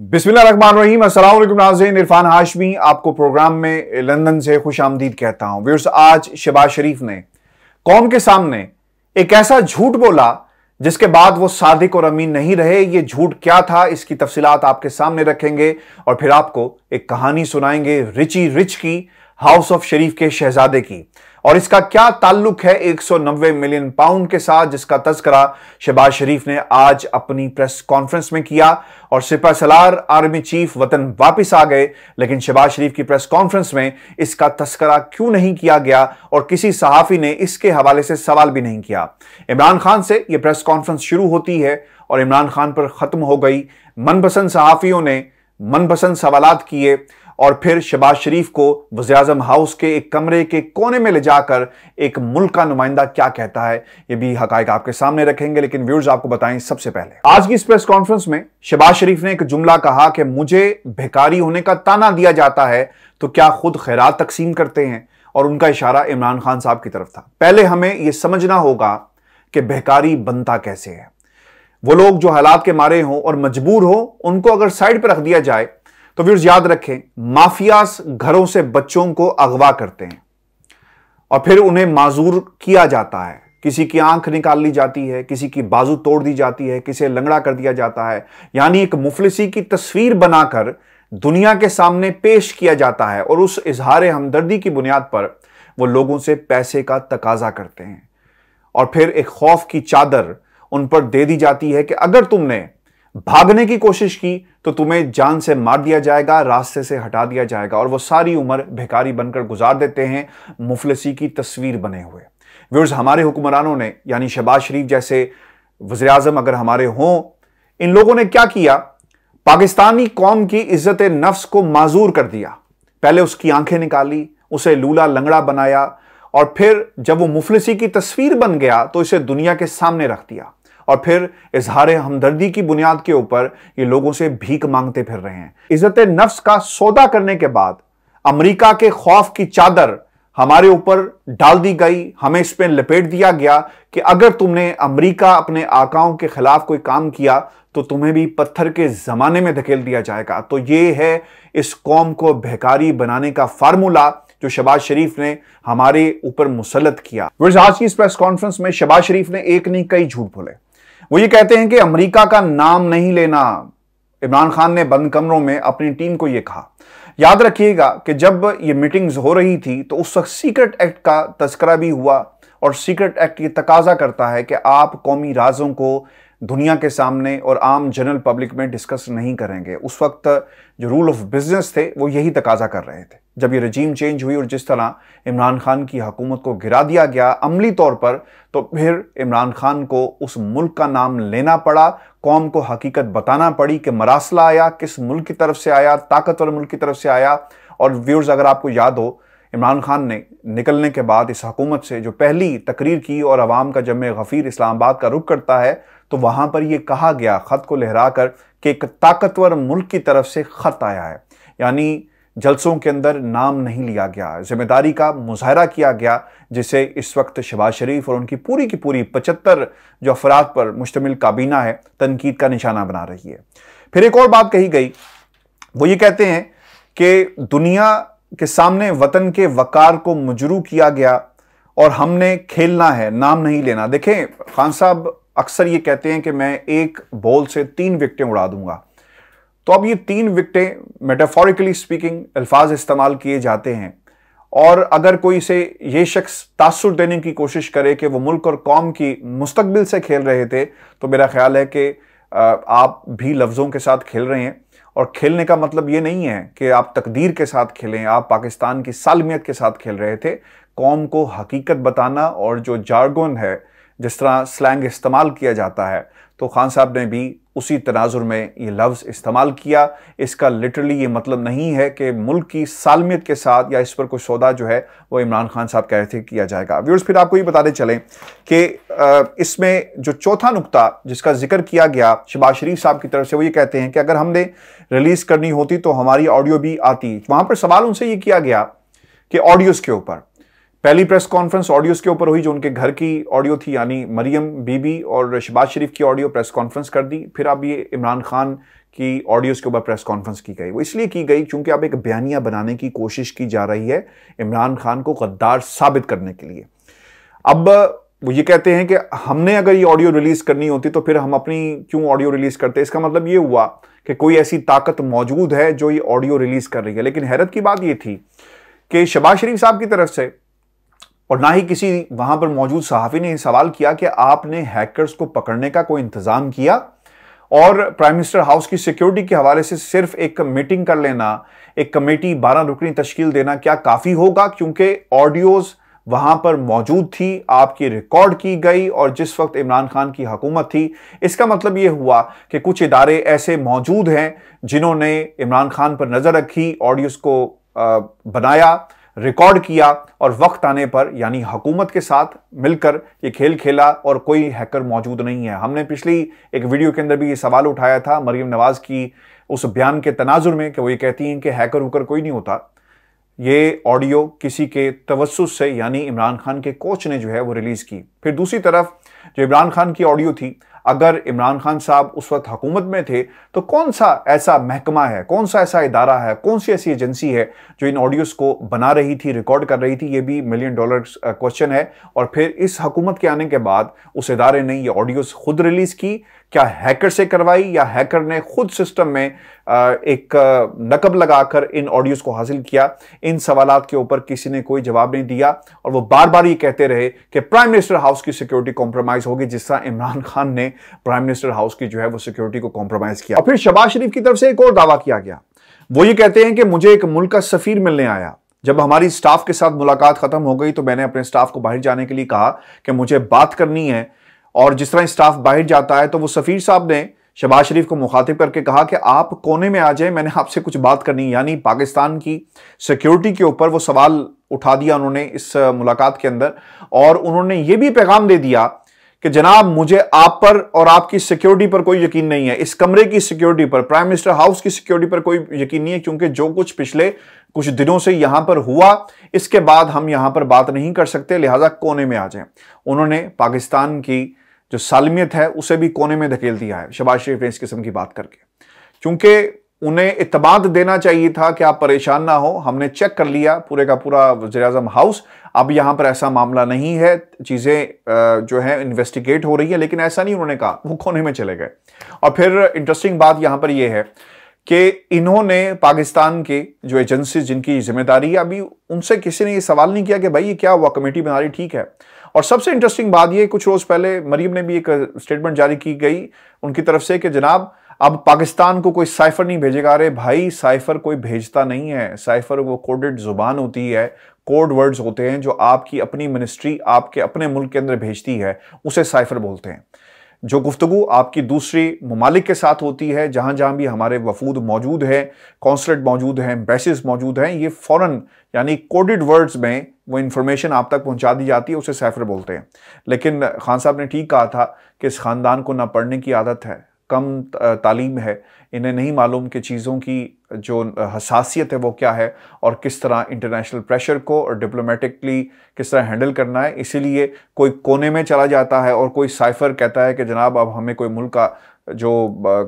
नाजन इरफान हाशमी आपको प्रोग्राम में लंदन से खुश आमदीद कहता हूं व्यूर्स आज शबाज शरीफ ने कौम के सामने एक ऐसा झूठ बोला जिसके बाद वो सादिक और अमीन नहीं रहे ये झूठ क्या था इसकी तफसीलात आपके सामने रखेंगे और फिर आपको एक कहानी सुनाएंगे रिची रिच की हाउस ऑफ शरीफ के शहजादे की और इसका क्या ताल्लुक है 190 मिलियन पाउंड के साथ जिसका तस्करा शहबाज शरीफ ने आज अपनी प्रेस कॉन्फ्रेंस में किया और सिपा सलार आर्मी चीफ वतन वापस आ गए लेकिन शहबाज शरीफ की प्रेस कॉन्फ्रेंस में इसका तस्करा क्यों नहीं किया गया और किसी सहाफ़ी ने इसके हवाले से सवाल भी नहीं किया इमरान खान से यह प्रेस कॉन्फ्रेंस शुरू होती है और इमरान खान पर ख़त्म हो गई मनपसंद सहाफ़ियों ने मनपसंद सवाल किए और फिर शबाज शरीफ को वजे अजम हाउस के एक कमरे के कोने में ले जाकर एक मुल्क का नुमाइंदा क्या कहता है ये भी हक आपके सामने रखेंगे लेकिन व्यूर्स आपको बताएं सबसे पहले आज की इस प्रेस कॉन्फ्रेंस में शबाज शरीफ ने एक जुमला कहा कि मुझे भिकारी होने का ताना दिया जाता है तो क्या खुद खैरात तकसीम करते हैं और उनका इशारा इमरान खान साहब की तरफ था पहले हमें यह समझना होगा कि बेकारी बनता कैसे है वो लोग जो हालात के मारे हों और मजबूर हो उनको अगर साइड पर रख दिया जाए तो व्यूर्स याद रखें माफियास घरों से बच्चों को अगवा करते हैं और फिर उन्हें माजूर किया जाता है किसी की आंख निकाल ली जाती है किसी की बाजू तोड़ दी जाती है किसे लंगड़ा कर दिया जाता है यानी एक मुफलिसी की तस्वीर बनाकर दुनिया के सामने पेश किया जाता है और उस इजहार हमदर्दी की बुनियाद पर वो लोगों से पैसे का तकाजा करते हैं और फिर एक खौफ की चादर उन पर दे दी जाती है कि अगर तुमने भागने की कोशिश की तो तुम्हें जान से मार दिया जाएगा रास्ते से हटा दिया जाएगा और वो सारी उम्र भिकारी बनकर गुजार देते हैं मुफलसी की तस्वीर बने हुए व्यूर्स हमारे हुक्मरानों ने यानी शहबाज शरीफ जैसे वजे अजम अगर हमारे हों इन लोगों ने क्या किया पाकिस्तानी कौम की इज्जत नफ्स को माजूर कर दिया पहले उसकी आंखें निकाली उसे लूला लंगड़ा बनाया और फिर जब वो मुफलसी की तस्वीर बन गया तो इसे दुनिया के सामने रख दिया और फिर इजहार हमदर्दी की बुनियाद के ऊपर ये लोगों से भीख मांगते फिर रहे हैं इज्जत नफ्स का सौदा करने के बाद अमेरिका के खौफ की चादर हमारे ऊपर डाल दी गई हमें इस पर लपेट दिया गया कि अगर तुमने अमेरिका अपने आकाओं के खिलाफ कोई काम किया तो तुम्हें भी पत्थर के ज़माने में धकेल दिया जाएगा तो ये है इस कौम को बहकारी बनाने का फार्मूला जो शबाज शरीफ ने हमारे ऊपर मुसलत किया आज की इस प्रेस कॉन्फ्रेंस में शबाज शरीफ ने एक नहीं कई झूठ बोले वो ये कहते हैं कि अमेरिका का नाम नहीं लेना इमरान खान ने बंद कमरों में अपनी टीम को यह कहा याद रखिएगा कि जब ये मीटिंग्स हो रही थी तो उस वक्त सीक्रेट एक्ट का तस्करा भी हुआ और सीक्रेट एक्ट ये तकाजा करता है कि आप कौमी राजों को दुनिया के सामने और आम जनरल पब्लिक में डिस्कस नहीं करेंगे उस वक्त जो रूल ऑफ बिजनेस थे वो यही तकाजा कर रहे थे जब ये रजीम चेंज हुई और जिस तरह इमरान खान की हकूमत को गिरा दिया गया अमली तौर पर तो फिर इमरान खान को उस मुल्क का नाम लेना पड़ा कौम को हकीकत बताना पड़ी कि मरासला आया किस मुल्क की तरफ से आया ताकतवर मुल्क की तरफ से आया और व्यूर्स अगर आपको याद हो इमरान खान ने निकलने के बाद इस हकूमत से जो पहली तकरीर की और आवाम का जब गफ़ीर इस्लामाबाद का रुख करता है तो वहां पर यह कहा गया खत को लहरा कर कि एक ताकतवर मुल्क की तरफ से खत आया है यानी जलसों के अंदर नाम नहीं लिया गया जिम्मेदारी का मुजाहरा किया गया जिसे इस वक्त शहबाज शरीफ और उनकी पूरी की पूरी पचहत्तर जो अफराद पर मुश्तमिल काबीना है तनकीद का निशाना बना रही है फिर एक और बात कही गई वो ये कहते हैं कि दुनिया के सामने वतन के वकार को मजरू किया गया और हमने खेलना है नाम नहीं लेना देखें खान साहब अक्सर ये कहते हैं कि मैं एक बॉल से तीन विकटें उड़ा दूंगा तो अब ये तीन विकटें मेटाफोरिकली स्पीकिंग अल्फाज इस्तेमाल किए जाते हैं और अगर कोई इसे ये शख्स तासुर देने की कोशिश करे कि वो मुल्क और कौम की मुस्तबिल से खेल रहे थे तो मेरा ख्याल है कि आप भी लफ्ज़ों के साथ खेल रहे हैं और खेलने का मतलब ये नहीं है कि आप तकदीर के साथ खेलें आप पाकिस्तान की सालमियत के साथ खेल रहे थे कौम को हकीकत बताना और जो जारगुन है जिस तरह स्लैंग इस्तेमाल किया जाता है तो खान साहब ने भी उसी तनाजुर में ये लफ्ज़ इस्तेमाल किया इसका लिटरली ये मतलब नहीं है कि मुल्क की सालमियत के साथ या इस पर कोई सौदा जो है वो इमरान खान साहब कह रहे थे किया जाएगा व्यूर्स फिर आपको ये बताते चलें कि इसमें जो चौथा नुक्ता जिसका जिक्र किया गया शबाज शरीफ साहब की तरफ से वो ये कहते हैं कि अगर हमने रिलीज़ करनी होती तो हमारी ऑडियो भी आती वहाँ पर सवाल उनसे ये किया गया कि ऑडियोज़ के ऊपर पहली प्रेस कॉन्फ्रेंस ऑडियोज के ऊपर हुई जो उनके घर की ऑडियो थी यानी मरियम बीबी और शबाज शरीफ की ऑडियो प्रेस कॉन्फ्रेंस कर दी फिर अब ये इमरान खान की ऑडियोज के ऊपर प्रेस कॉन्फ्रेंस की गई वो इसलिए की गई क्योंकि अब एक बयानिया बनाने की कोशिश की जा रही है इमरान खान को गद्दार साबित करने के लिए अब वो ये कहते हैं कि हमने अगर ये ऑडियो रिलीज़ करनी होती तो फिर हम अपनी क्यों ऑडियो रिलीज़ करते इसका मतलब ये हुआ कि कोई ऐसी ताकत मौजूद है जो ये ऑडियो रिलीज़ कर रही है लेकिन हैरत की बात ये थी कि शबाज शरीफ साहब की तरफ से और ना ही किसी वहां पर मौजूद सहाफ़ी ने सवाल किया कि आपने हैकर्स को पकड़ने का कोई इंतज़ाम किया और प्राइम मिनिस्टर हाउस की सिक्योरिटी के हवाले से सिर्फ एक मीटिंग कर लेना एक कमेटी बारह रुकनी तश्कील देना क्या काफ़ी होगा क्योंकि ऑडियोज़ वहां पर मौजूद थी आपकी रिकॉर्ड की गई और जिस वक्त इमरान खान की हुकूमत थी इसका मतलब ये हुआ कि कुछ इदारे ऐसे मौजूद हैं जिन्होंने इमरान खान पर नज़र रखी ऑडियोज़ को बनाया रिकॉर्ड किया और वक्त आने पर यानी हुकूमत के साथ मिलकर ये खेल खेला और कोई हैकर मौजूद नहीं है हमने पिछली एक वीडियो के अंदर भी ये सवाल उठाया था मरीम नवाज़ की उस बयान के तनाजुर में कि वो ये कहती हैं कि हैकर हुकर कोई नहीं होता ये ऑडियो किसी के तवसुस से यानी इमरान खान के कोच ने जो है वो रिलीज़ की फिर दूसरी तरफ जो इमरान खान की ऑडियो थी अगर इमरान खान साहब उस वक्त हुकूमत में थे तो कौन सा ऐसा महकमा है कौन सा ऐसा इदारा है कौन सी ऐसी एजेंसी है जो इन ऑडियोज़ को बना रही थी रिकॉर्ड कर रही थी ये भी मिलियन डॉलर क्वेश्चन है और फिर इस हुकूमत के आने के बाद उस इदारे ने ये ऑडियोज़ खुद रिलीज़ की क्या हैकर से करवाई या हैकर ने खुद सिस्टम में एक नकब लगाकर इन ऑडियोज को हासिल किया इन सवाल के ऊपर किसी ने कोई जवाब नहीं दिया और वो बार बार ये कहते रहे कि प्राइम मिनिस्टर हाउस की सिक्योरिटी कॉम्प्रोमाइज होगी जिस तरह इमरान खान ने प्राइम मिनिस्टर हाउस की जो है वो सिक्योरिटी को कॉम्प्रोमाइज किया और फिर शबाज शरीफ की तरफ से एक और दावा किया गया वो ये कहते हैं कि मुझे एक मुल्क का सफीर मिलने आया जब हमारी स्टाफ के साथ मुलाकात खत्म हो गई तो मैंने अपने स्टाफ को बाहर जाने के लिए कहा कि मुझे बात करनी है और जिस तरह स्टाफ बाहर जाता है तो वो सफ़ीर साहब ने शबाज़ शरीफ को मुखातिब करके कहा कि आप कोने में आ जाए मैंने आपसे कुछ बात करनी यानी पाकिस्तान की सिक्योरिटी के ऊपर वो सवाल उठा दिया उन्होंने इस मुलाकात के अंदर और उन्होंने ये भी पैगाम दे दिया कि जनाब मुझे आप पर और आपकी सिक्योरिटी पर कोई यकीन नहीं है इस कमरे की सिक्योरिटी पर प्राइम मिनिस्टर हाउस की सिक्योरिटी पर कोई यकीन नहीं है क्योंकि जो कुछ पिछले कुछ दिनों से यहां पर हुआ इसके बाद हम यहां पर बात नहीं कर सकते लिहाजा कोने में आ जाए उन्होंने पाकिस्तान की जो सालमियत है उसे भी कोने में धकेल दिया है शबाज शरीफ ने इस किस्म की बात करके क्योंकि उन्हें इतबाद देना चाहिए था कि आप परेशान ना हो हमने चेक कर लिया पूरे का पूरा वजी अजम हाउस अब यहां पर ऐसा मामला नहीं है चीज़ें जो है इन्वेस्टिगेट हो रही है लेकिन ऐसा नहीं उन्होंने कहा वो कोने में चले गए और फिर इंटरेस्टिंग बात यहां पर यह है कि इन्होंने पाकिस्तान के जो एजेंसी जिनकी जिम्मेदारी है अभी उनसे किसी ने ये सवाल नहीं किया कि भाई ये क्या हुआ कमेटी बना रही ठीक है और सबसे इंटरेस्टिंग बात यह कुछ रोज पहले मरीम ने भी एक स्टेटमेंट जारी की गई उनकी तरफ से कि जनाब अब पाकिस्तान को कोई साइफर नहीं भेजेगा अरे भाई साइफर कोई भेजता नहीं है साइफर वो कोडेड जुबान होती है कोड वर्ड्स होते हैं जो आपकी अपनी मिनिस्ट्री आपके अपने मुल्क के अंदर भेजती है उसे साइफर बोलते हैं जो गुफ्तु आपकी दूसरी ममालिक के साथ होती है जहाँ जहाँ भी हमारे वफूद मौजूद हैं कौंसलेट मौजूद हैं बेसिस मौजूद हैं ये फ़ौरन यानी कोडेड वर्ड्स में वो इन्फॉर्मेशन आप तक पहुंचा दी जाती है उसे सैफर बोलते हैं लेकिन खान साहब ने ठीक कहा था कि इस ख़ानदान को ना पढ़ने की आदत है कम तालीम है इन्हें नहीं मालूम कि चीज़ों की जो हसासियत है वो क्या है और किस तरह इंटरनेशनल प्रेशर को और डिप्लोमेटिकली किस तरह हैंडल करना है इसीलिए कोई कोने में चला जाता है और कोई साइफ़र कहता है कि जनाब अब हमें कोई मुल्क का जो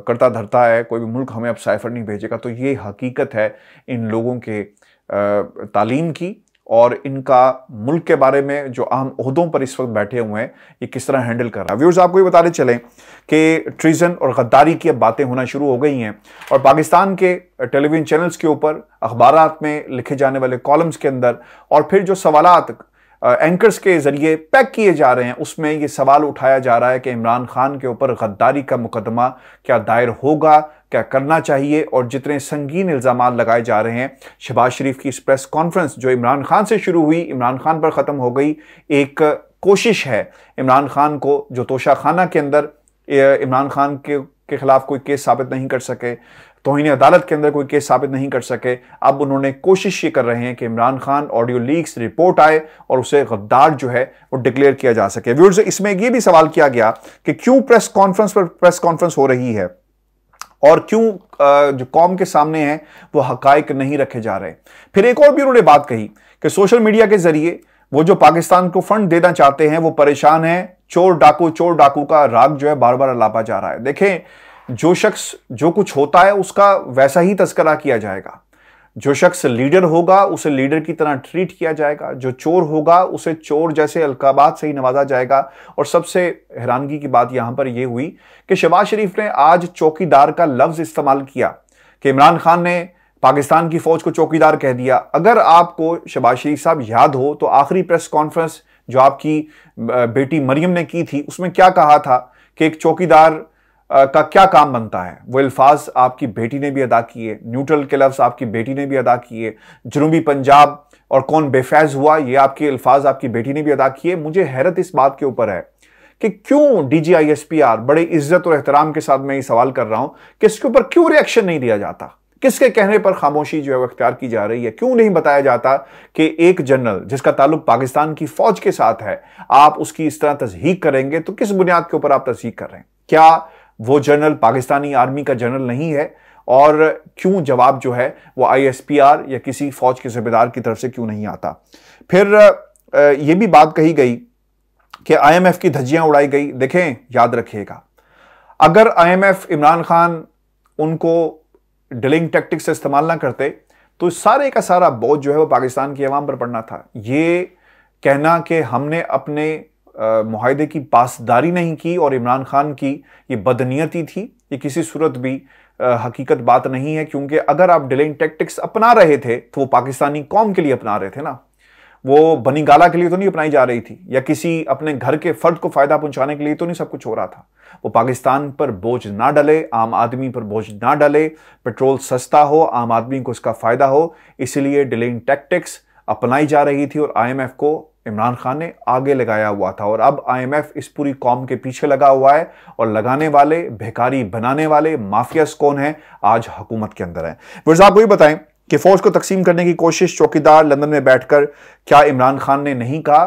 करता धरता है कोई भी मुल्क हमें अब साइफ़र नहीं भेजेगा तो ये हकीकत है इन लोगों के तालीम की और इनका मुल्क के बारे में जो अहम अहदों पर इस वक्त बैठे हुए हैं ये किस तरह हैंडल कर रहा है व्यूर्स आपको ये बताने चलें कि ट्रीज़न और गद्दारी की अब बातें होना शुरू हो गई हैं और पाकिस्तान के टेलीविज़न चैनल्स के ऊपर अखबार में लिखे जाने वाले कॉलम्स के अंदर और फिर जो सवाल एंकर्स के ज़रिए पैक किए जा रहे हैं उसमें ये सवाल उठाया जा रहा है कि इमरान खान के ऊपर गद्दारी का मुकदमा क्या दायर होगा क्या करना चाहिए और जितने संगीन इल्ज़ाम लगाए जा रहे हैं शहबाज शरीफ की इस प्रेस कॉन्फ्रेंस जो इमरान खान से शुरू हुई इमरान खान पर ख़त्म हो गई एक कोशिश है इमरान खान को जो तोशा खाना के अंदर इमरान खान के के ख़िलाफ़ कोई केस साबित नहीं कर सके तोहनी अदालत के अंदर कोई केस साबित नहीं कर सके अब उन्होंने कोशिश ये कर रहे हैं कि Imran Khan audio leaks report आए और उसे गद्दार जो है वो डिक्लेयर किया जा सके व्यूर्स इसमें ये भी सवाल किया गया कि क्यों प्रेस कॉन्फ्रेंस पर प्रेस कॉन्फ्रेंस हो रही है और क्यों जो कौम के सामने हैं वो हकायक नहीं रखे जा रहे फिर एक और भी उन्होंने बात कही कि सोशल मीडिया के जरिए वो जो पाकिस्तान को फंड देना चाहते हैं वो परेशान हैं चोर डाकू चोर डाकू का राग जो है बार बार अलापा जा रहा है देखें जो शख्स जो कुछ होता है उसका वैसा ही तस्करा किया जाएगा जो शख्स लीडर होगा उसे लीडर की तरह ट्रीट किया जाएगा जो चोर होगा उसे चोर जैसे अलकाबाद से ही नवाजा जाएगा और सबसे हैरानगी की बात यहाँ पर यह हुई कि शबाज शरीफ ने आज चौकीदार का लफ्ज़ इस्तेमाल किया कि इमरान खान ने पाकिस्तान की फ़ौज को चौकीदार कह दिया अगर आपको शबाज शरीफ साहब याद हो तो आखिरी प्रेस कॉन्फ्रेंस जो आपकी बेटी मरियम ने की थी उसमें क्या कहा था कि एक चौकीदार का क्या काम बनता है वो अल्फाज आपकी बेटी ने भी अदा किए न्यूट्रल के लफ्ज़ आपकी बेटी ने भी अदा किए जनूबी पंजाब और कौन बेफैज हुआ ये आपके अल्फाज आपकी बेटी ने भी अदा किए मुझे हैरत इस बात के ऊपर है कि क्यों D G I S P R बड़े इज्जत और एहतराम के साथ मैं ये सवाल कर रहा हूं कि इसके ऊपर क्यों रिएक्शन नहीं दिया जाता किसके कहने पर खामोशी जो है वो अख्तियार की जा रही है क्यों नहीं बताया जाता कि एक जनरल जिसका ताल्लुक पाकिस्तान की फौज के साथ है आप उसकी इस तरह तस्दीक करेंगे तो किस बुनियाद के ऊपर आप तस्दीक कर रहे हैं क्या वो जनरल पाकिस्तानी आर्मी का जनरल नहीं है और क्यों जवाब जो है वो आईएसपीआर या किसी फौज के जिम्मेदार की तरफ से क्यों नहीं आता फिर ये भी बात कही गई कि आईएमएफ की धज्जियां उड़ाई गई देखें याद रखिएगा अगर आईएमएफ इमरान खान उनको डिलिंग टैक्टिक्स से इस्तेमाल ना करते तो सारे का सारा बोझ जो है वो पाकिस्तान की आवाम पर पड़ना था ये कहना कि हमने अपने माहदे की पासदारी नहीं की और इमरान खान की ये बदनीयती थी ये किसी सूरत भी आ, हकीकत बात नहीं है क्योंकि अगर आप डिलेइंग टैक्टिक्स अपना रहे थे तो वो पाकिस्तानी कौम के लिए अपना रहे थे ना वो बनी गाला के लिए तो नहीं अपनाई जा रही थी या किसी अपने घर के फर्द को फ़ायदा पहुंचाने के लिए तो नहीं सब कुछ हो रहा था वो पाकिस्तान पर बोझ ना डले आम आदमी पर बोझ ना डले पेट्रोल सस्ता हो आम आदमी को इसका फ़ायदा हो इसलिए डिलेइंग टैक्टिक्स अपनाई जा रही थी और आईएमएफ को इमरान खान ने आगे लगाया हुआ था और अब आईएमएफ इस पूरी कॉम के पीछे लगा हुआ है और लगाने वाले भेकारी बनाने वाले माफियास कौन है आज हुकूमत के अंदर है वर्जा आप वही बताएं कि फौज को तकसीम करने की कोशिश चौकीदार लंदन में बैठकर क्या इमरान खान ने नहीं कहा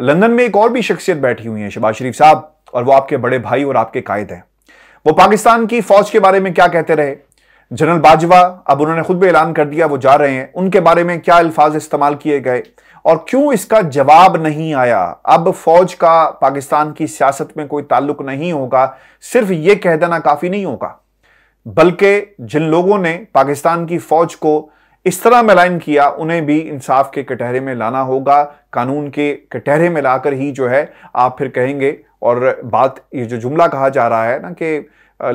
लंदन में एक और भी शख्सियत बैठी हुई है शहबाज शरीफ साहब और वो आपके बड़े भाई और आपके कायद हैं वो पाकिस्तान की फौज के बारे में क्या कहते रहे जनरल बाजवा अब उन्होंने खुद भी ऐलान कर दिया वो जा रहे हैं उनके बारे में क्या अल्फाज इस्तेमाल किए गए और क्यों इसका जवाब नहीं आया अब फौज का पाकिस्तान की सियासत में कोई ताल्लुक नहीं होगा सिर्फ यह कह देना काफी नहीं होगा बल्कि जिन लोगों ने पाकिस्तान की फौज को इस तरह मिलान किया उन्हें भी इंसाफ के कटहरे में लाना होगा कानून के कटहरे में लाकर ही जो है आप फिर कहेंगे और बात ये जो जुमला कहा जा रहा है ना कि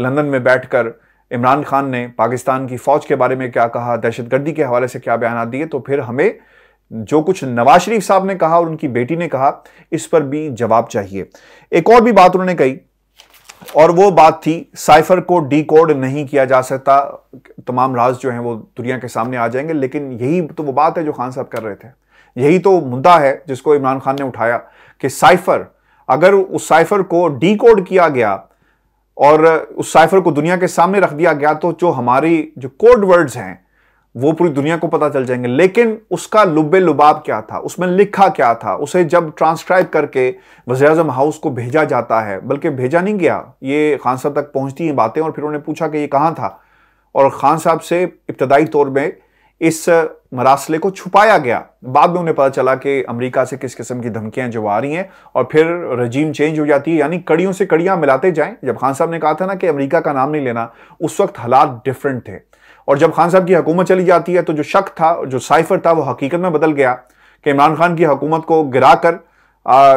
लंदन में बैठकर इमरान खान ने पाकिस्तान की फौज के बारे में क्या कहा दहशतगर्दी के हवाले से क्या बयान दिए तो फिर हमें जो कुछ नवाज शरीफ साहब ने कहा और उनकी बेटी ने कहा इस पर भी जवाब चाहिए एक और भी बात उन्होंने कही और वो बात थी साइफर को डी नहीं किया जा सकता तमाम राज जो हैं वो दुनिया के सामने आ जाएंगे लेकिन यही तो वो बात है जो खान साहब कर रहे थे यही तो मुद्दा है जिसको इमरान खान ने उठाया कि साइफर अगर उस साइफर को डी किया गया और उस साइफर को दुनिया के सामने रख दिया गया तो जो हमारी जो कोड वर्ड्स हैं वो पूरी दुनिया को पता चल जाएंगे लेकिन उसका लुबे लुबाब क्या था उसमें लिखा क्या था उसे जब ट्रांसक्राइब करके वजी अजम हाउस को भेजा जाता है बल्कि भेजा नहीं गया ये खान साहब तक पहुंचती हैं बातें और फिर उन्होंने पूछा कि ये कहाँ था और ख़ान साहब से इब्तदाई तौर में इस मरासले को छुपाया गया बाद में उन्हें पता चला कि अमरीका से किस किस्म की धमकियां जो आ रही हैं और फिर रजीम चेंज हो जाती है यानी कड़ियों से कड़ियां मिलाते जाएं जब खान साहब ने कहा था ना कि अमरीका का नाम नहीं लेना उस वक्त हालात डिफरेंट थे और जब खान साहब की हुकूमत चली जाती है तो जो शक था जो साइफर था वो हकीकत में बदल गया कि इमरान खान की हुकूमत को गिरा कर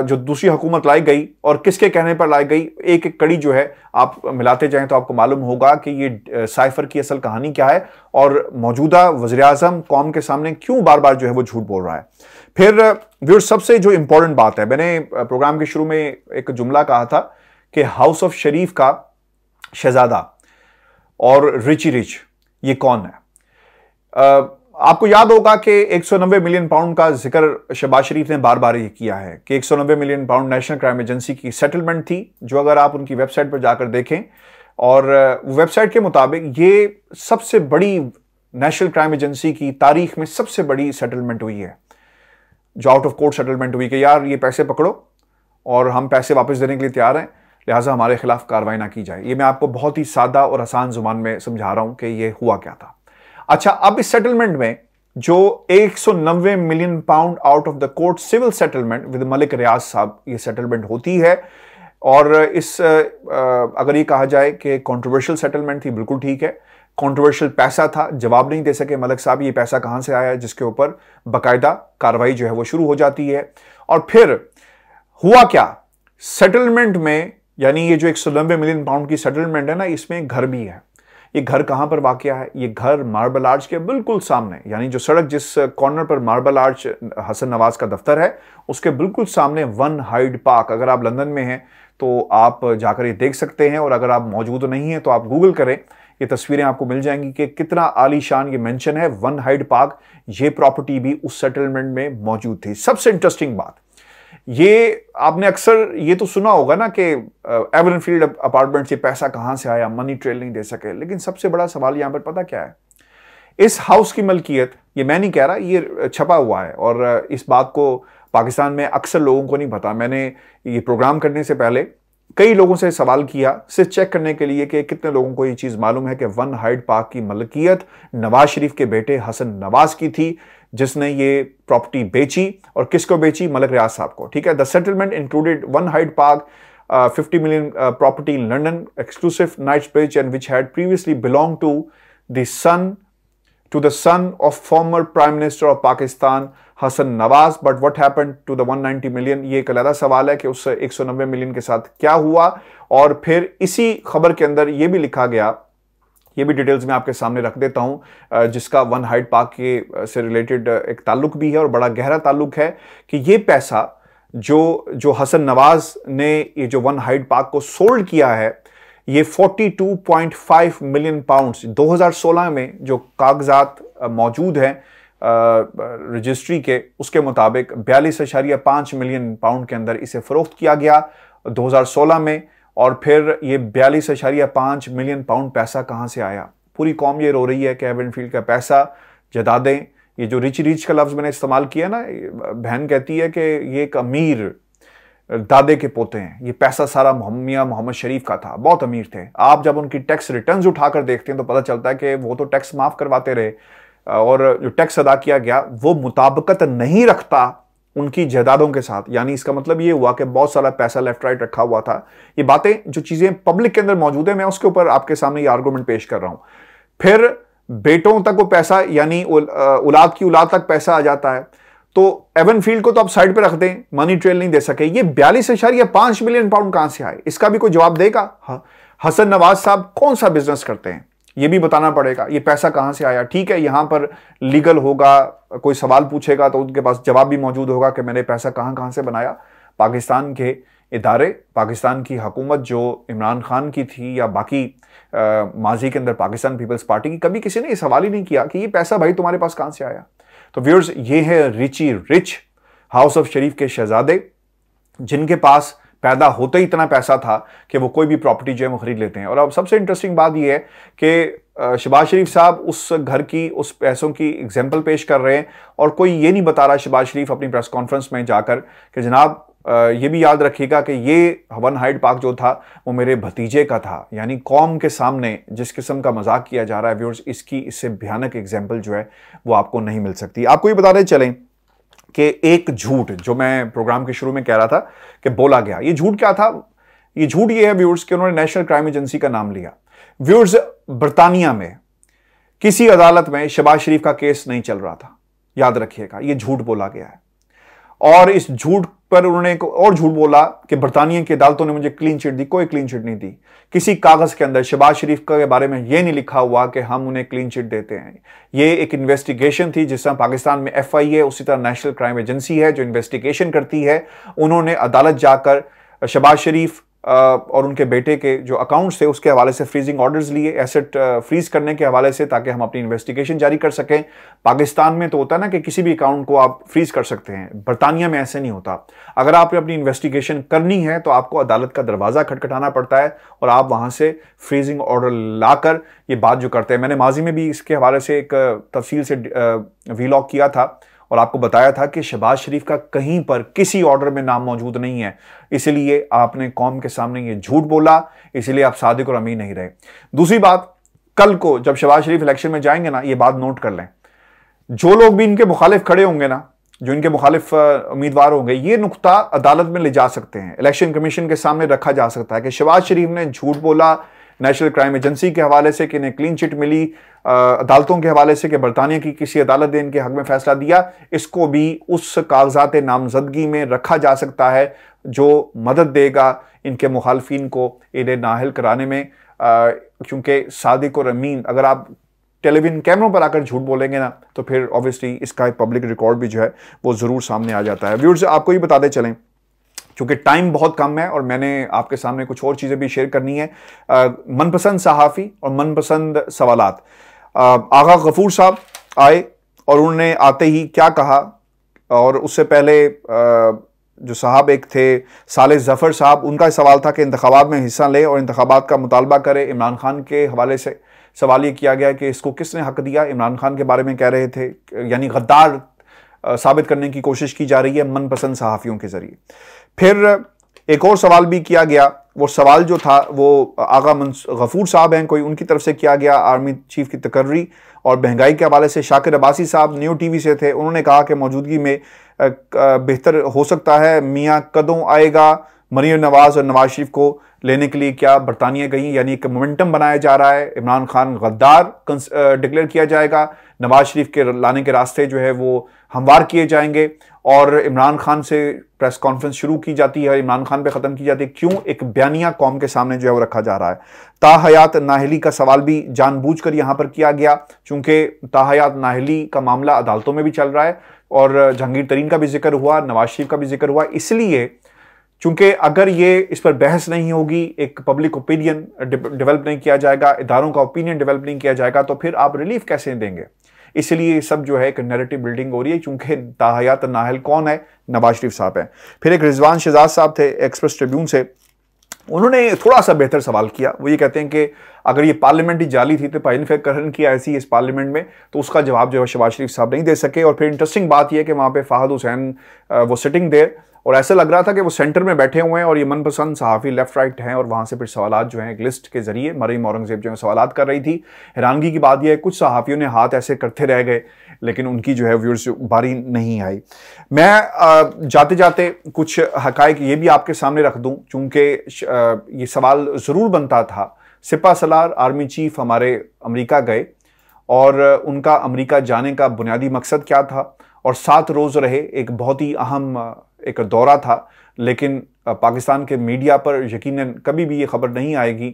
जो दूसरी हुकूमत लाई गई और किसके कहने पर लाई गई एक एक कड़ी जो है आप मिलाते जाएं तो आपको मालूम होगा कि ये साइफर की असल कहानी क्या है और मौजूदा वज़र अजम कौम के सामने क्यों बार बार जो है वो झूठ बोल रहा है फिर व्यूर सबसे जो इम्पोर्टेंट बात है मैंने प्रोग्राम के शुरू में एक जुमला कहा था कि हाउस ऑफ शरीफ का शहजादा और रिची रिच ये कौन है आपको याद होगा कि 190 मिलियन पाउंड का जिक्र शहबाज शरीफ ने बार बार ये किया है कि 190 million pound national crime agency की सेटलमेंट थी जो अगर आप उनकी वेबसाइट पर जाकर देखें और वेबसाइट के मुताबिक ये सबसे बड़ी नेशनल क्राइम एजेंसी की तारीख में सबसे बड़ी सेटलमेंट हुई है जो आउट ऑफ कोर्ट सेटलमेंट हुई कि यार ये पैसे पकड़ो और हम पैसे वापस देने के लिए तैयार हैं लिहाजा हमारे खिलाफ कार्रवाई ना की जाए ये मैं आपको बहुत ही सादा और आसान जुबान में समझा रहा हूं कि ये हुआ क्या था अच्छा अब इस सेटलमेंट में जो 190 million pound out of the court civil settlement with Malik Riaz साहब ये सेटलमेंट होती है और इस अगर ये कहा जाए कि कॉन्ट्रोवर्शियल सेटलमेंट थी बिल्कुल ठीक है कॉन्ट्रोवर्शियल पैसा था जवाब नहीं दे सके मलिक साहब ये पैसा कहाँ से आया है जिसके ऊपर बाकायदा कार्रवाई जो है वो शुरू हो जाती है और फिर हुआ क्या सेटलमेंट में यानी ये जो एक सौ मिलियन पाउंड की सेटलमेंट है ना इसमें एक घर भी है ये घर कहाँ पर वाक़ है ये घर मार्बल आर्च के बिल्कुल सामने यानी जो सड़क जिस कॉर्नर पर मार्बल आर्च हसन नवाज़ का दफ्तर है उसके बिल्कुल सामने वन हाइड पार्क अगर आप लंदन में हैं तो आप जाकर ये देख सकते हैं और अगर आप मौजूद नहीं हैं तो आप गूगल करें ये तस्वीरें आपको मिल जाएंगी कि कितना आलीशान ये मैंशन है वन हाइड पार्क ये प्रॉपर्टी भी उस सेटलमेंट में मौजूद थी सबसे इंटरेस्टिंग बात ये आपने अक्सर ये तो सुना होगा ना कि एवरन फील्ड अपार्टमेंट से पैसा कहां से आया मनी ट्रेल नहीं दे सके लेकिन सबसे बड़ा सवाल यहां पर पता क्या है इस हाउस की मलकियत ये मैं नहीं कह रहा ये छपा हुआ है और इस बात को पाकिस्तान में अक्सर लोगों को नहीं पता मैंने ये प्रोग्राम करने से पहले कई लोगों से सवाल किया सिर्फ चेक करने के लिए कि कितने लोगों को ये चीज़ मालूम है कि वन हाइड पार्क की मलकियत नवाज शरीफ के बेटे हसन नवाज की थी जिसने ये प्रॉपर्टी बेची और किसको बेची मलक रियाज साहब को ठीक है the settlement included one Hyde Park fifty million property in London exclusive Knightsbridge and which had previously belong to the son to the son of former prime minister of Pakistan Hassan Nawaz but what happen to the one ninety million ये एक अलहदा सवाल है कि उस एक सौ नब्बे मिलियन के साथ क्या हुआ और फिर इसी खबर के अंदर यह भी लिखा गया ये भी डिटेल्स मैं आपके सामने रख देता हूँ जिसका वन हाइट पार्क के से रिलेटेड एक ताल्लुक भी है और बड़ा गहरा ताल्लुक है कि ये पैसा जो जो हसन नवाज ने ये जो वन हाइट पार्क को सोल्ड किया है ये 42.5 मिलियन पाउंड्स 2016 में जो कागजात मौजूद हैं रजिस्ट्री के उसके मुताबिक बयालीस अशारिया पाँच मिलियन पाउंड के अंदर इसे फ़रोख्त किया गया 2016 में और फिर ये बयालीस अशारिया पाँच मिलियन पाउंड पैसा कहाँ से आया पूरी कौम ये रो रही है कि फील्ड का पैसा जदादें ये जो रिच रिच का लफ्ज़ मैंने इस्तेमाल किया ना बहन कहती है कि ये एक अमीर दादे के पोते हैं ये पैसा सारा मोहम्मिया मोहम्मद शरीफ का था बहुत अमीर थे आप जब उनकी टैक्स रिटर्न उठाकर देखते हैं तो पता चलता है कि वो तो टैक्स माफ़ करवाते रहे और जो टैक्स अदा किया गया वो मुताबकत नहीं रखता उनकी जायदादों के साथ यानी इसका मतलब ये हुआ कि बहुत सारा पैसा लेफ्ट राइट रखा हुआ था ये बातें जो चीज़ें पब्लिक के अंदर मौजूद है मैं उसके ऊपर आपके सामने ये आर्गूमेंट पेश कर रहा हूँ फिर बेटों तक वो पैसा यानी औलाद की औलाद तक पैसा आ जाता है तो एवन फील्ड को तो आप साइड पर रख दें मनी ट्रेल नहीं दे सके ये बयालीस या पांच मिलियन पाउंड कहां से आए इसका भी कोई जवाब देगा हाँ। हसन नवाज साहब कौन सा बिजनेस करते हैं ये भी बताना पड़ेगा ये पैसा कहाँ से आया ठीक है यहाँ पर लीगल होगा कोई सवाल पूछेगा तो उनके पास जवाब भी मौजूद होगा कि मैंने पैसा कहाँ कहाँ से बनाया पाकिस्तान के इदारे पाकिस्तान की हकूमत जो इमरान खान की थी या बाकी माजी के अंदर पाकिस्तान पीपल्स पार्टी की कभी किसी ने ये सवाल ही नहीं किया कि ये पैसा भाई तुम्हारे पास कहाँ से आया तो व्यूअर्स ये है Richie Rich house of Sharif के शहजादे जिनके पास पैदा होते ही इतना पैसा था कि वो कोई भी प्रॉपर्टी जो है वो खरीद लेते हैं और अब सबसे इंटरेस्टिंग बात यह है कि शबाज शरीफ साहब उस घर की उस पैसों की एग्जाम्पल पेश कर रहे हैं और कोई ये नहीं बता रहा शबाज शरीफ अपनी प्रेस कॉन्फ्रेंस में जाकर कि जनाब ये भी याद रखिएगा कि ये हवन हाइड पार्क जो था वो मेरे भतीजे का था यानी कौम के सामने जिस किस्म का मजाक किया जा रहा है व्यूअर्स इसकी इससे भयानक एग्जाम्पल जो है वो आपको नहीं मिल सकती आपको ये बताते चलें कि एक झूठ जो मैं प्रोग्राम के शुरू में कह रहा था कि बोला गया ये झूठ क्या था ये झूठ ये है व्यूअर्स कि उन्होंने नेशनल क्राइम एजेंसी का नाम लिया व्यूअर्स बरतानिया में किसी अदालत में शबाज शरीफ का केस नहीं चल रहा था याद रखिएगा ये झूठ बोला गया है और इस झूठ पर उन्होंने और झूठ बोला कि बरतानिया की अदालतों ने मुझे क्लीन चिट दी कोई क्लीन चिट नहीं दी किसी कागज़ के अंदर शबाज शरीफ के बारे में यह नहीं लिखा हुआ कि हम उन्हें क्लीन चिट देते हैं यह एक इन्वेस्टिगेशन थी जिस तरह पाकिस्तान में एफ आई ए उसी तरह नेशनल क्राइम एजेंसी है जो इन्वेस्टिगेशन करती है उन्होंने अदालत जाकर शबाज शरीफ और उनके बेटे के जो अकाउंट्स थे उसके हवाले से फ्रीजिंग ऑर्डर्स लिए एसेट फ्रीज करने के हवाले से ताकि हम अपनी इन्वेस्टिगेशन जारी कर सकें पाकिस्तान में तो होता है ना कि किसी भी अकाउंट को आप फ्रीज कर सकते हैं बरतानिया में ऐसे नहीं होता अगर आपने अपनी इन्वेस्टिगेशन करनी है तो आपको अदालत का दरवाज़ा खटखटाना पड़ता है और आप वहाँ से फ्रीजिंग ऑर्डर ला ये बात जो करते हैं मैंने माजी में भी इसके हवाले से एक तफसील से वीलॉग किया था और आपको बताया था कि शहबाज शरीफ का कहीं पर किसी ऑर्डर में नाम मौजूद नहीं है इसलिए आपने कौम के सामने ये झूठ बोला इसलिए आप सादिक और अमीन नहीं रहे दूसरी बात कल को जब शहबाज शरीफ इलेक्शन में जाएंगे ना ये बात नोट कर लें जो लोग भी इनके मुखालिफ खड़े होंगे ना जो इनके मुखालिफ उम्मीदवार होंगे ये नुकता अदालत में ले जा सकते हैं इलेक्शन कमीशन के सामने रखा जा सकता है कि शहबाज शरीफ ने झूठ बोला नेशनल क्राइम एजेंसी के हवाले से कि इन्हें क्लीन चिट मिली अदालतों के हवाले से कि बरतानिया की किसी अदालत ने इनके हक में फैसला दिया इसको भी उस कागजात नामजदगी में रखा जा सकता है जो मदद देगा इनके मुखालफी को इन्हें नाहल कराने में क्योंकि सादिक और अमीन अगर आप टेलीविजन कैमरों पर आकर झूठ बोलेंगे ना तो फिर ऑब्वियसली इसका पब्लिक रिकॉर्ड भी जो है वो ज़रूर सामने आ जाता है व्यूर्स आपको ही बताते चलें क्योंकि टाइम बहुत कम है और मैंने आपके सामने कुछ और चीज़ें भी शेयर करनी है मनपसंद सहाफ़ी और मनपसंद सवालत आगा गफूर साहब आए और उन्होंने आते ही क्या कहा और उससे पहले आ, जो साहब एक थे साले जफ़र साहब उनका सवाल था कि इंतबात में हिस्सा लें और इंतबात का मुतालबा करें इमरान खान के हवाले से सवाल ये किया गया कि इसको किसने हक दिया इमरान खान के बारे में कह रहे थे यानी गद्दार साबित करने की कोशिश की जा रही है मनपसंद सहाफ़ियों के ज़रिए फिर एक और सवाल भी किया गया वो सवाल जो था वो आगा गफूर साहब हैं कोई उनकी तरफ से किया गया आर्मी चीफ की तकर्री और महंगाई के हवाले से शाकिर अब्बासी साहब न्यू टीवी से थे उन्होंने कहा कि मौजूदगी में बेहतर हो सकता है मियाँ कदों आएगा मरीम नवाज़ और नवाज शरीफ को लेने के लिए क्या बरतानिया गई यानी एक मोमेंटम बनाया जा रहा है इमरान खान गद्दार डिक्लेयर किया जाएगा नवाज शरीफ के लाने के रास्ते जो है वो हमवार किए जाएंगे और इमरान खान से प्रेस कॉन्फ्रेंस शुरू की जाती है इमरान खान पे ख़त्म की जाती है क्यों एक बयानिया कौम के सामने जो है वो रखा जा रहा है ताहयात नाहली का सवाल भी जानबूझकर यहाँ पर किया गया चूंकि ताहयात नाहली का मामला अदालतों में भी चल रहा है और जहांगीर तरीन का भी जिक्र हुआ नवाज शरीफ का भी जिक्र हुआ इसलिए चूंकि अगर ये इस पर बहस नहीं होगी एक पब्लिक ओपिनियन डेवलप नहीं किया जाएगा इदारों का ओपिनियन डेवलप नहीं किया जाएगा तो फिर आप रिलीफ कैसे देंगे इसलिए सब जो है एक नेरेटिव बिल्डिंग हो रही है क्योंकि ताहयात नाहल कौन है नवाज शरीफ साहब हैं फिर एक रिजवान शहजाद साहब थे एक्सप्रेस ट्रिब्यून से उन्होंने थोड़ा सा बेहतर सवाल किया वो ये कहते हैं कि अगर ये पार्लियामेंट ही जाली थी तो पाइनफेकरन की ऐसी इस पार्लियामेंट में तो उसका जवाब जो है शबाज शरीफ साहब नहीं दे सके और फिर इंटरेस्टिंग बात यह है कि वहाँ पे फ़ाहद हुसैन वो सिटिंग देर और ऐसा लग रहा था कि वो सेंटर में बैठे हुए हैं और ये मनपसंद सहाफ़ी लेफ्ट राइट हैं और वहाँ से फिर सवाल जो हैं एक लिस्ट के ज़रिए मरीम औरंगज़ेब जो है सवाल कर रही थी हैरानगी की बात यह है कुछ सहाफ़ियों ने हाथ ऐसे करते रह गए लेकिन उनकी जो है व्यूर्स बारी नहीं आई मैं जाते जाते कुछ हक ये भी आपके सामने रख दूँ चूँकि ये सवाल ज़रूर बनता था सिपा सलार आर्मी चीफ हमारे अमरीका गए और उनका अमेरिका जाने का बुनियादी मकसद क्या था और सात रोज़ रहे एक बहुत ही अहम एक दौरा था लेकिन पाकिस्तान के मीडिया पर यकीनन कभी भी ये खबर नहीं आएगी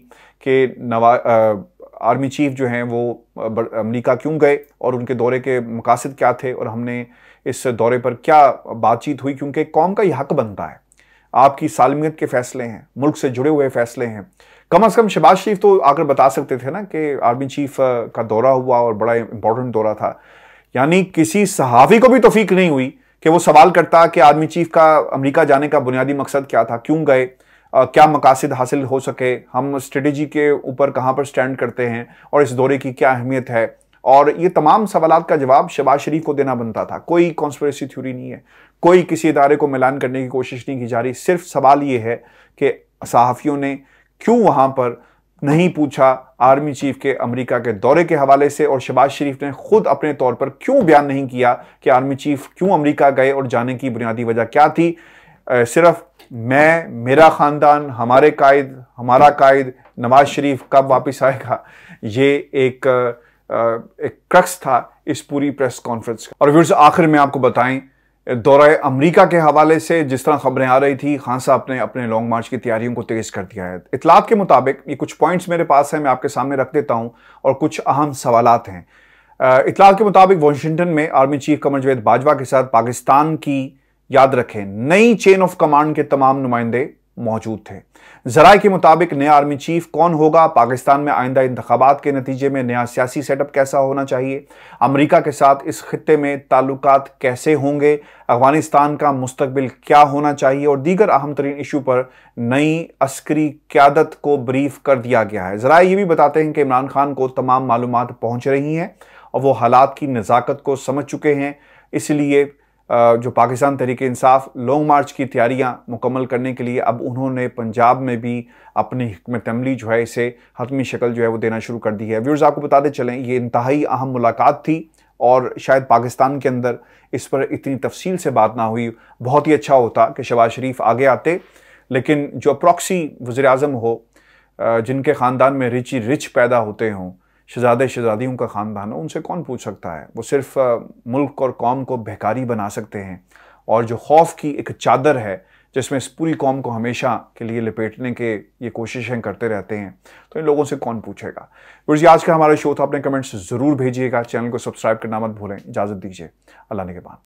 कि नवा आर्मी चीफ जो हैं वो अमरीका क्यों गए और उनके दौरे के मकासद क्या थे और हमने इस दौरे पर क्या बातचीत हुई क्योंकि कौम का ये हक बनता है आपकी सालमियत के फैसले हैं मुल्क से जुड़े हुए फैसले हैं कम अज़ कम शहबाज शरीफ तो आकर बता सकते थे ना कि आर्मी चीफ का दौरा हुआ और बड़ा इंपॉर्टेंट दौरा था यानी किसी सहाफ़ी को भी तोफीक नहीं हुई कि वो सवाल करता कि आर्मी चीफ का अमेरिका जाने का बुनियादी मकसद क्या था क्यों गए आ, क्या मकासद हासिल हो सके हम स्ट्रेटजी के ऊपर कहाँ पर स्टैंड करते हैं और इस दौरे की क्या अहमियत है और ये तमाम सवाल का जवाब शबाज शरीफ को देना बनता था कोई कॉन्स्परेसी थ्योरी नहीं है कोई किसी इदारे को मिलान करने की कोशिश नहीं की जा रही सिर्फ सवाल ये है कि सहाफ़ियों ने क्यों वहाँ पर नहीं पूछा आर्मी चीफ के अमेरिका के दौरे के हवाले से और शबाज शरीफ ने खुद अपने तौर पर क्यों बयान नहीं किया कि आर्मी चीफ क्यों अमेरिका गए और जाने की बुनियादी वजह क्या थी आ, सिर्फ मैं मेरा ख़ानदान हमारे कायद हमारा कायद नवाज शरीफ कब वापस आएगा ये एक एक क्रक्स था इस पूरी प्रेस कॉन्फ्रेंस का और व्यूर्स आखिर में आपको बताएं दौरे अमेरिका के हवाले से जिस तरह खबरें आ रही थी खान साहब ने अपने लॉन्ग मार्च की तैयारियों को तेज़ कर दिया है इतलात के मुताबिक ये कुछ पॉइंट्स मेरे पास हैं मैं आपके सामने रख देता हूँ और कुछ अहम सवाल हैं इतलात के मुताबिक वाशिंगटन में आर्मी चीफ कमर जवेद बाजवा के साथ पाकिस्तान की याद रखें नई चेन ऑफ कमांड के तमाम नुमाइंदे मौजूद थे जराये के मुताबिक नया आर्मी चीफ कौन होगा पाकिस्तान में आइंदा इंतबात के नतीजे में नया सियासी सेटअप कैसा होना चाहिए अमरीका के साथ इस खत्े में ताल्लुक कैसे होंगे अफगानिस्तान का मुस्तबिल क्या होना चाहिए और दीगर अहम तरीन इशू पर नई अस्करी क्यादत को ब्रीफ कर दिया गया है जरा ये भी बताते हैं कि इमरान खान को तमाम मालूम पहुँच रही हैं और वो हालात की नज़ाकत को समझ चुके हैं इसलिए जो पाकिस्तान तरीके इंसाफ लॉन्ग मार्च की तैयारियां मुकम्मल करने के लिए अब उन्होंने पंजाब में भी अपनी हमत अमली जो है इसे हतमी शक्ल जो है वो देना शुरू कर दी है व्यूर्स आपको बताते चलें ये इंतहाई अहम मुलाकात थी और शायद पाकिस्तान के अंदर इस पर इतनी तफसील से बात ना हुई बहुत ही अच्छा होता कि शबाज शरीफ आगे आते लेकिन जो अप्रॉक्सी वज़ी अजम हो जिनके ख़ानदान में रिच रिच पैदा होते हों शहजादे शहजादियों का ख़ानदान है उनसे कौन पूछ सकता है वो सिर्फ मुल्क और कौम को बेकारी बना सकते हैं और जो खौफ की एक चादर है जिसमें इस पूरी कौम को हमेशा के लिए लपेटने के ये कोशिशें करते रहते हैं तो इन लोगों से कौन पूछेगा वर्जी आज का हमारा शो था अपने कमेंट्स ज़रूर भेजिएगा चैनल को सब्सक्राइब करना मत भूलें इजाज़त दीजिए अल्लाह ने के बाद